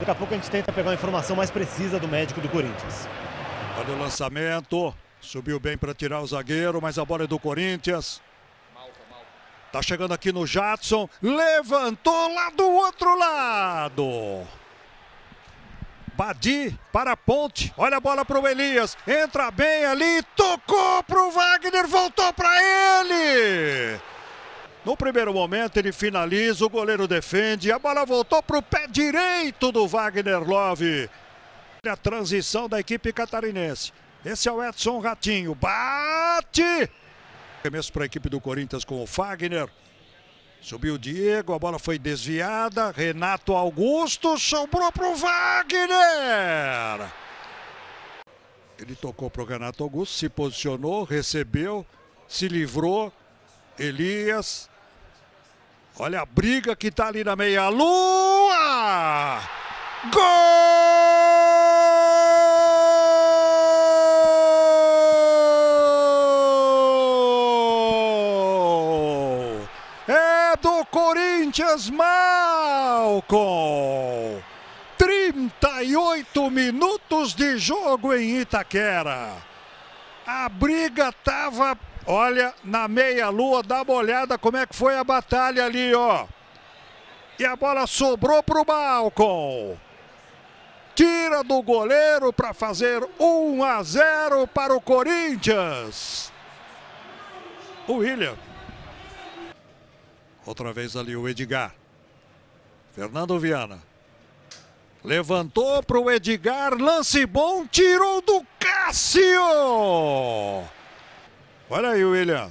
Daqui a pouco a gente tenta pegar uma informação mais precisa do médico do Corinthians. Olha o lançamento. Subiu bem para tirar o zagueiro, mas a bola é do Corinthians. Tá chegando aqui no Jadson. Levantou lá do outro lado. Badi para a ponte. Olha a bola para o Elias. Entra bem ali. Tocou para o Wagner. Voltou para ele. No primeiro momento ele finaliza, o goleiro defende, a bola voltou para o pé direito do Wagner Love. É a transição da equipe catarinense. Esse é o Edson Ratinho. Bate! Começo para a equipe do Corinthians com o Fagner. Subiu o Diego, a bola foi desviada. Renato Augusto sobrou para o Wagner. Ele tocou para o Renato Augusto, se posicionou, recebeu, se livrou. Elias Olha a briga que tá ali na meia-lua! Gol! É do Corinthians Malcom! 38 minutos de jogo em Itaquera. A briga tava Olha na meia-lua, dá uma olhada como é que foi a batalha ali, ó. E a bola sobrou para o balcão Tira do goleiro para fazer 1 a 0 para o Corinthians. O William. Outra vez ali o Edgar. Fernando Viana. Levantou para o Edgar, lance bom, tirou do Cássio. Olha aí, William.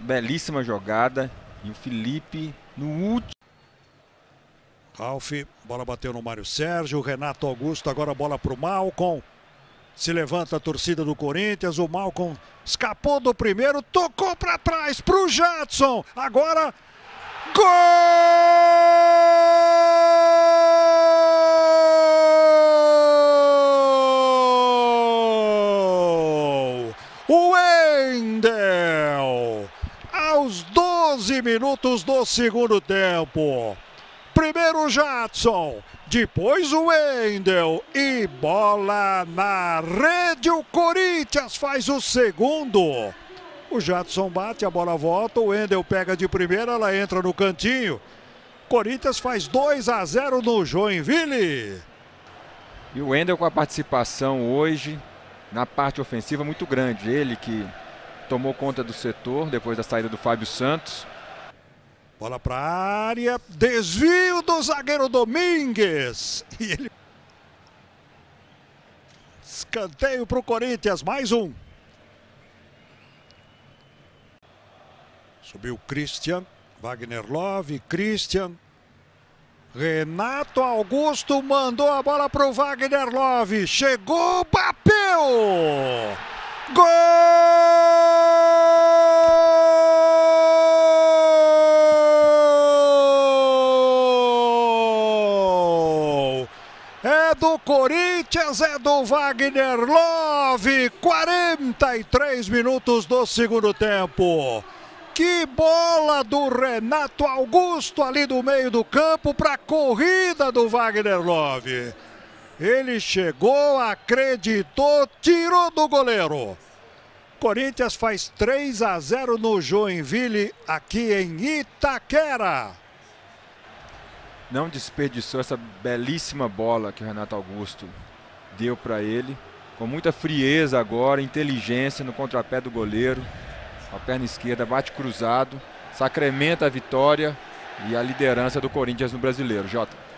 Belíssima jogada. E o Felipe no último. Ralf, bola bateu no Mário Sérgio, Renato Augusto, agora bola para o Malcom. Se levanta a torcida do Corinthians, o Malcom escapou do primeiro, tocou para trás para o Jadson. Agora, gol! 11 minutos do segundo tempo. Primeiro Jadson, depois o Wendel e bola na rede. O Corinthians faz o segundo. O Jadson bate, a bola volta, o Wendel pega de primeira, ela entra no cantinho. Corinthians faz 2 a 0 no Joinville. E o Wendel com a participação hoje na parte ofensiva muito grande. Ele que tomou conta do setor depois da saída do Fábio Santos. Bola para a área, desvio do zagueiro Domingues. E ele. Escanteio para o Corinthians, mais um. Subiu Christian, Wagner Love, Christian. Renato Augusto mandou a bola para o Wagner Love. Chegou, bateu! do Corinthians é do Wagner Love. 43 minutos do segundo tempo. Que bola do Renato Augusto ali do meio do campo para a corrida do Wagner Love. Ele chegou, acreditou, tirou do goleiro. Corinthians faz 3 a 0 no Joinville aqui em Itaquera não desperdiçou essa belíssima bola que o Renato Augusto deu para ele. Com muita frieza agora, inteligência no contrapé do goleiro. A perna esquerda bate cruzado, sacramenta a vitória e a liderança do Corinthians no brasileiro. Jota.